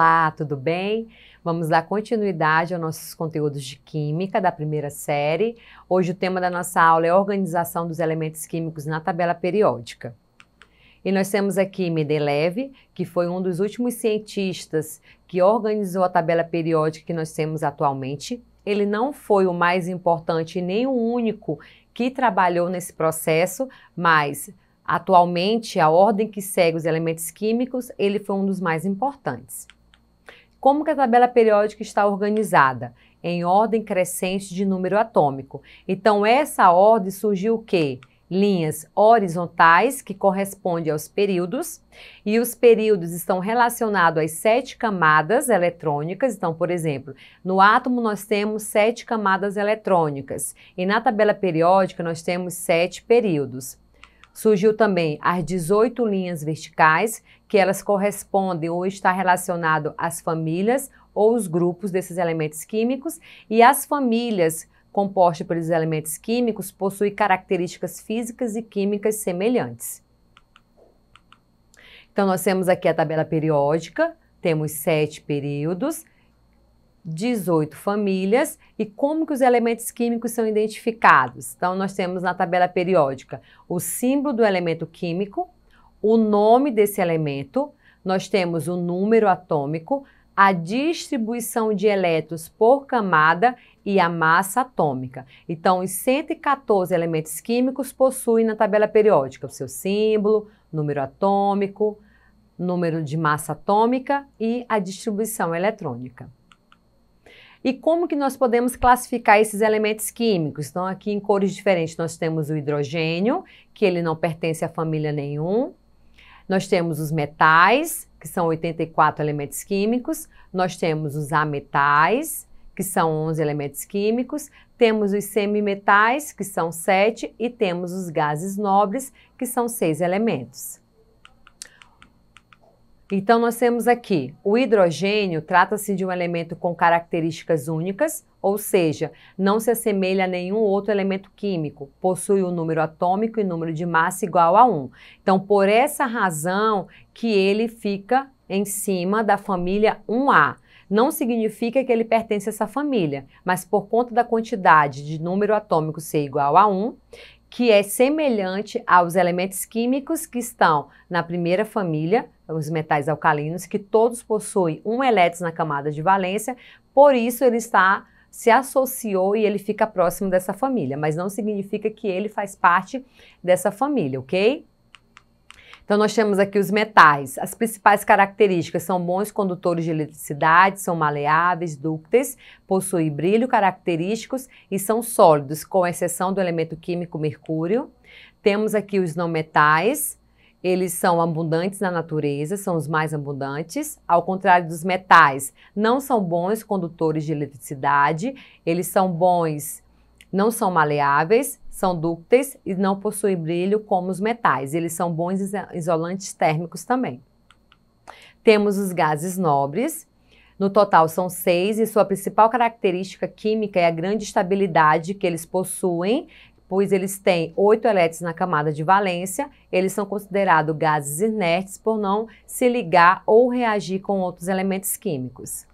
Olá, tudo bem? Vamos dar continuidade aos nossos conteúdos de Química da primeira série. Hoje o tema da nossa aula é Organização dos Elementos Químicos na Tabela Periódica. E nós temos aqui Mendeleev, que foi um dos últimos cientistas que organizou a tabela periódica que nós temos atualmente. Ele não foi o mais importante nem o único que trabalhou nesse processo, mas Atualmente, a ordem que segue os elementos químicos, ele foi um dos mais importantes. Como que a tabela periódica está organizada? Em ordem crescente de número atômico. Então, essa ordem surgiu o quê? linhas horizontais, que correspondem aos períodos, e os períodos estão relacionados às sete camadas eletrônicas. Então, por exemplo, no átomo nós temos sete camadas eletrônicas, e na tabela periódica nós temos sete períodos. Surgiu também as 18 linhas verticais, que elas correspondem ou está relacionado às famílias ou os grupos desses elementos químicos e as famílias compostas pelos elementos químicos possuem características físicas e químicas semelhantes. Então nós temos aqui a tabela periódica, temos sete períodos, 18 famílias e como que os elementos químicos são identificados. Então nós temos na tabela periódica o símbolo do elemento químico, o nome desse elemento, nós temos o número atômico, a distribuição de elétrons por camada e a massa atômica. Então, os 114 elementos químicos possuem na tabela periódica o seu símbolo, número atômico, número de massa atômica e a distribuição eletrônica. E como que nós podemos classificar esses elementos químicos? Então, aqui em cores diferentes, nós temos o hidrogênio, que ele não pertence a família nenhum, nós temos os metais, que são 84 elementos químicos, nós temos os ametais, que são 11 elementos químicos, temos os semimetais, que são 7, e temos os gases nobres, que são 6 elementos. Então, nós temos aqui o hidrogênio, trata-se de um elemento com características únicas, ou seja, não se assemelha a nenhum outro elemento químico, possui o um número atômico e número de massa igual a 1. Então, por essa razão que ele fica em cima da família 1A. Não significa que ele pertence a essa família, mas por conta da quantidade de número atômico ser igual a 1, que é semelhante aos elementos químicos que estão na primeira família, os metais alcalinos, que todos possuem um elétron na camada de valência, por isso ele está se associou e ele fica próximo dessa família, mas não significa que ele faz parte dessa família, ok? Então, nós temos aqui os metais. As principais características são bons condutores de eletricidade, são maleáveis, dúcteis, possuem brilho característicos e são sólidos, com exceção do elemento químico mercúrio. Temos aqui os não metais, eles são abundantes na natureza, são os mais abundantes, ao contrário dos metais. Não são bons condutores de eletricidade, eles são bons, não são maleáveis, são dúcteis e não possuem brilho como os metais. Eles são bons isolantes térmicos também. Temos os gases nobres. No total são seis e sua principal característica química é a grande estabilidade que eles possuem, pois eles têm oito elétrons na camada de valência, eles são considerados gases inertes por não se ligar ou reagir com outros elementos químicos.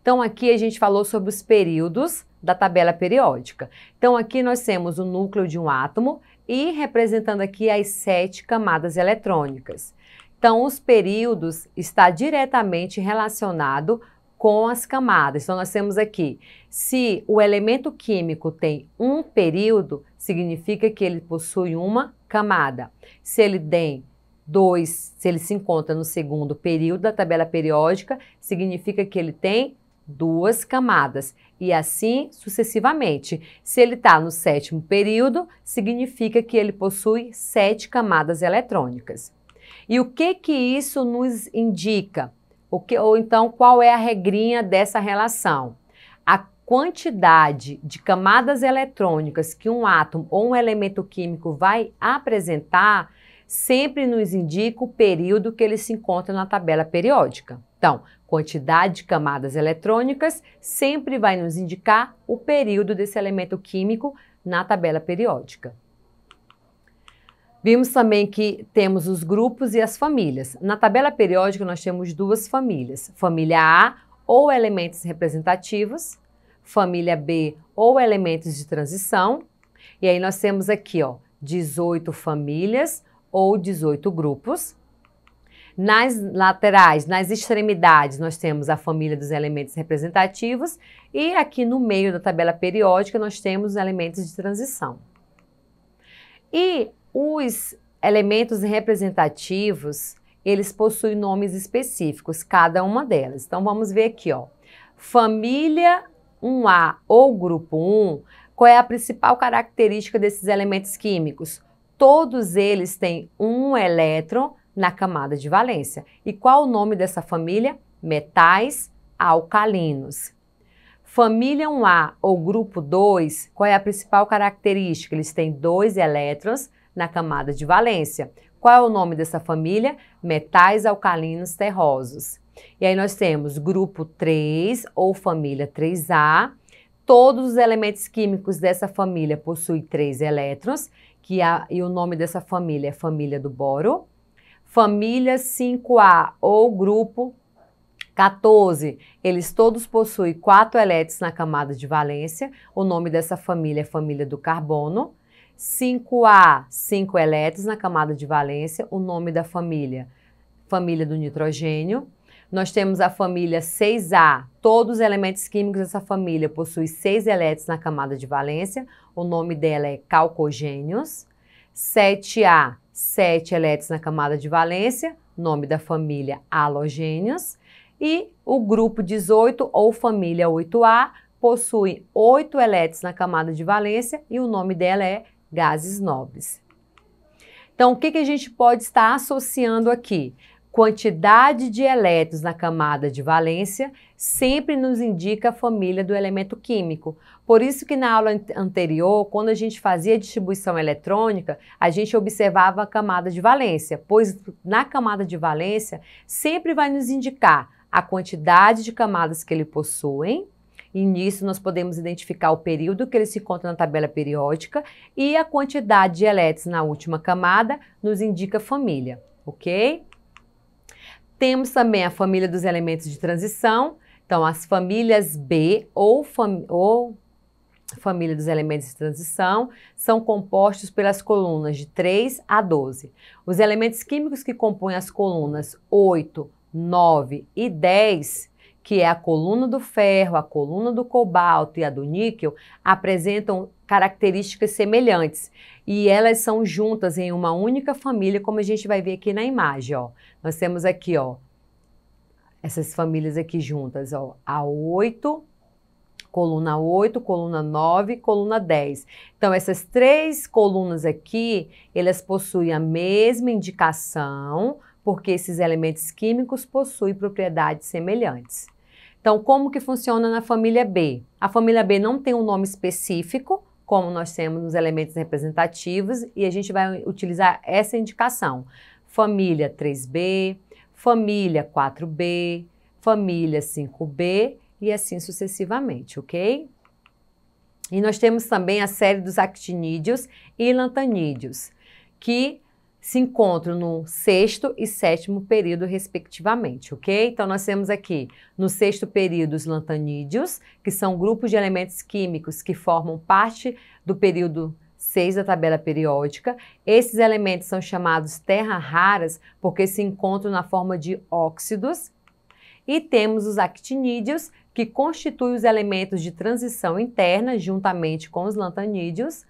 Então, aqui a gente falou sobre os períodos da tabela periódica. Então, aqui nós temos o núcleo de um átomo e representando aqui as sete camadas eletrônicas. Então, os períodos está diretamente relacionado com as camadas. Então, nós temos aqui, se o elemento químico tem um período, significa que ele possui uma camada. Se ele tem dois, se ele se encontra no segundo período da tabela periódica, significa que ele tem duas camadas e assim sucessivamente. Se ele está no sétimo período, significa que ele possui sete camadas eletrônicas. E o que que isso nos indica? O que, ou então, qual é a regrinha dessa relação? A quantidade de camadas eletrônicas que um átomo ou um elemento químico vai apresentar sempre nos indica o período que ele se encontra na tabela periódica. Então, quantidade de camadas eletrônicas sempre vai nos indicar o período desse elemento químico na tabela periódica. Vimos também que temos os grupos e as famílias. Na tabela periódica, nós temos duas famílias: família A ou elementos representativos, família B ou elementos de transição. E aí nós temos aqui, ó, 18 famílias ou 18 grupos. Nas laterais, nas extremidades, nós temos a família dos elementos representativos e aqui no meio da tabela periódica nós temos elementos de transição. E os elementos representativos, eles possuem nomes específicos, cada uma delas. Então vamos ver aqui, ó. Família 1A ou grupo 1, qual é a principal característica desses elementos químicos? Todos eles têm um elétron na camada de valência. E qual o nome dessa família? Metais alcalinos. Família 1A ou grupo 2, qual é a principal característica? Eles têm dois elétrons na camada de valência. Qual é o nome dessa família? Metais alcalinos terrosos. E aí nós temos grupo 3 ou família 3A. Todos os elementos químicos dessa família possuem três elétrons, que a, e o nome dessa família é família do boro. Família 5A ou grupo 14. Eles todos possuem quatro elétrons na camada de valência. O nome dessa família é família do carbono. 5A, 5 elétrons na camada de valência, o nome da família, família do nitrogênio. Nós temos a família 6A, todos os elementos químicos dessa família possuem 6 elétrons na camada de valência, o nome dela é calcogênios. 7A, 7 elétrons na camada de valência, nome da família halogênios. E o grupo 18 ou família 8A possui 8 elétrons na camada de valência e o nome dela é gases nobres. Então, o que, que a gente pode estar associando aqui? Quantidade de elétrons na camada de valência sempre nos indica a família do elemento químico. Por isso que na aula anterior, quando a gente fazia distribuição eletrônica, a gente observava a camada de valência, pois na camada de valência sempre vai nos indicar a quantidade de camadas que ele hein? E nisso nós podemos identificar o período que ele se encontra na tabela periódica e a quantidade de elétrons na última camada nos indica família, ok? Temos também a família dos elementos de transição, então as famílias B ou, fam ou família dos elementos de transição, são compostos pelas colunas de 3 a 12. Os elementos químicos que compõem as colunas 8, 9 e 10 que é a coluna do ferro, a coluna do cobalto e a do níquel, apresentam características semelhantes e elas são juntas em uma única família, como a gente vai ver aqui na imagem. Ó. Nós temos aqui ó, essas famílias aqui juntas, ó, A8, coluna 8, coluna 9, coluna 10. Então, essas três colunas aqui, elas possuem a mesma indicação, porque esses elementos químicos possuem propriedades semelhantes. Então, como que funciona na família B? A família B não tem um nome específico, como nós temos nos elementos representativos, e a gente vai utilizar essa indicação. Família 3B, família 4B, família 5B e assim sucessivamente, ok? E nós temos também a série dos actinídeos e lantanídeos, que se encontram no sexto e sétimo período, respectivamente, ok? Então, nós temos aqui no sexto período os lantanídeos, que são grupos de elementos químicos que formam parte do período 6 da tabela periódica. Esses elementos são chamados terra raras porque se encontram na forma de óxidos. E temos os actinídeos, que constituem os elementos de transição interna juntamente com os lantanídeos.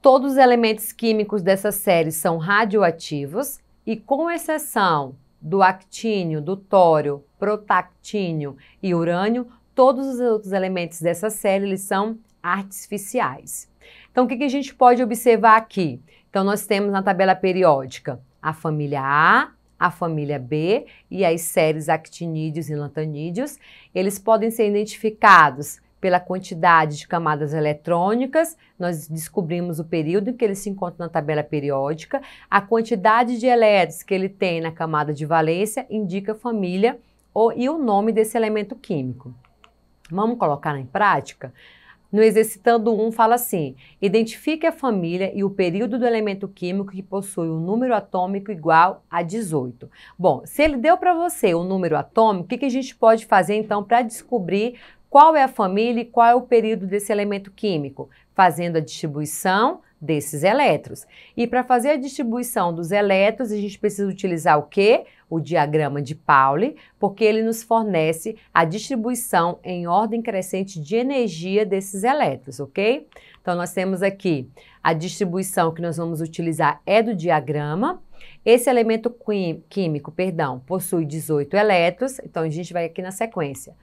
Todos os elementos químicos dessa série são radioativos e, com exceção do actínio, do tório, protactínio e urânio, todos os outros elementos dessa série eles são artificiais. Então, o que, que a gente pode observar aqui? Então, nós temos na tabela periódica a família A, a família B e as séries actinídeos e lantanídeos. Eles podem ser identificados pela quantidade de camadas eletrônicas, nós descobrimos o período em que ele se encontra na tabela periódica, a quantidade de elétrons que ele tem na camada de valência indica a família ou, e o nome desse elemento químico. Vamos colocar em prática? No exercitando 1 um, fala assim: identifique a família e o período do elemento químico que possui um número atômico igual a 18. Bom, se ele deu para você o um número atômico, o que, que a gente pode fazer então para descobrir qual é a família e qual é o período desse elemento químico, fazendo a distribuição desses elétrons. E para fazer a distribuição dos elétrons, a gente precisa utilizar o quê? O diagrama de Pauli, porque ele nos fornece a distribuição em ordem crescente de energia desses elétrons, ok? Então, nós temos aqui a distribuição que nós vamos utilizar é do diagrama. Esse elemento químico, perdão, possui 18 elétrons, então a gente vai aqui na sequência.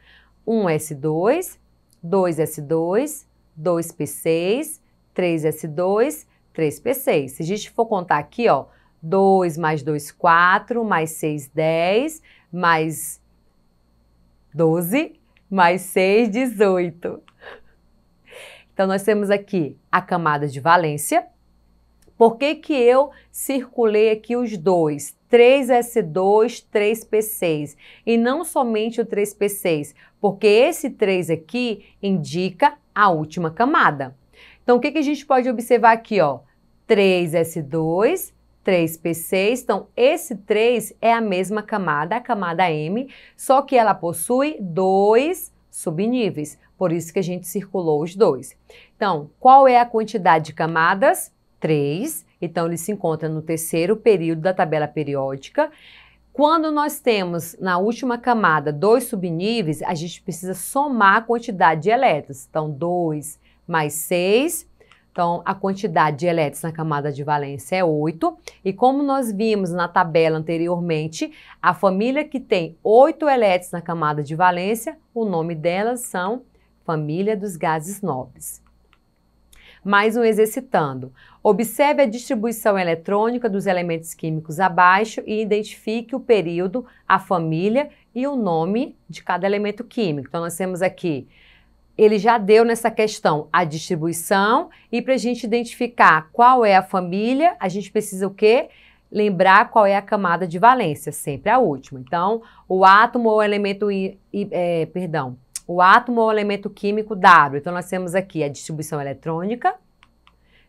1S2, 2S2, 2P6, 3S2, 3P6. Se a gente for contar aqui, ó, 2 mais 2, 4, mais 6, 10, mais 12, mais 6, 18. Então, nós temos aqui a camada de valência, por que, que eu circulei aqui os dois? 3S2, 3P6 e não somente o 3P6, porque esse 3 aqui indica a última camada. Então, o que, que a gente pode observar aqui? Ó? 3S2, 3P6. Então, esse 3 é a mesma camada, a camada M, só que ela possui dois subníveis. Por isso que a gente circulou os dois. Então, qual é a quantidade de camadas? 3, então ele se encontra no terceiro período da tabela periódica. Quando nós temos na última camada dois subníveis, a gente precisa somar a quantidade de elétrons. Então, 2 mais 6. Então, a quantidade de elétrons na camada de valência é 8. E como nós vimos na tabela anteriormente, a família que tem 8 elétrons na camada de valência, o nome delas são família dos gases nobres mais um exercitando. Observe a distribuição eletrônica dos elementos químicos abaixo e identifique o período, a família e o nome de cada elemento químico. Então, nós temos aqui ele já deu nessa questão a distribuição e para a gente identificar qual é a família, a gente precisa o quê? Lembrar qual é a camada de valência, sempre a última. Então, o átomo ou o elemento, é, perdão, o átomo ou elemento químico W. Então, nós temos aqui a distribuição eletrônica,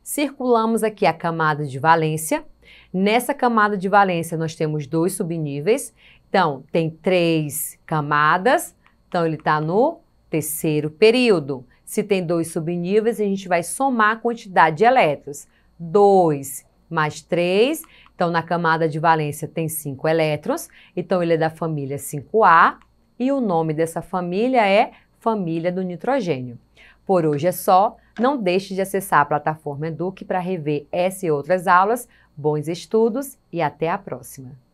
circulamos aqui a camada de valência. Nessa camada de valência, nós temos dois subníveis. Então, tem três camadas. Então, ele está no terceiro período. Se tem dois subníveis, a gente vai somar a quantidade de elétrons. 2 mais 3. Então, na camada de valência tem 5 elétrons. Então, ele é da família 5A e o nome dessa família é Família do Nitrogênio. Por hoje é só. Não deixe de acessar a plataforma Eduque para rever essa e outras aulas. Bons estudos e até a próxima!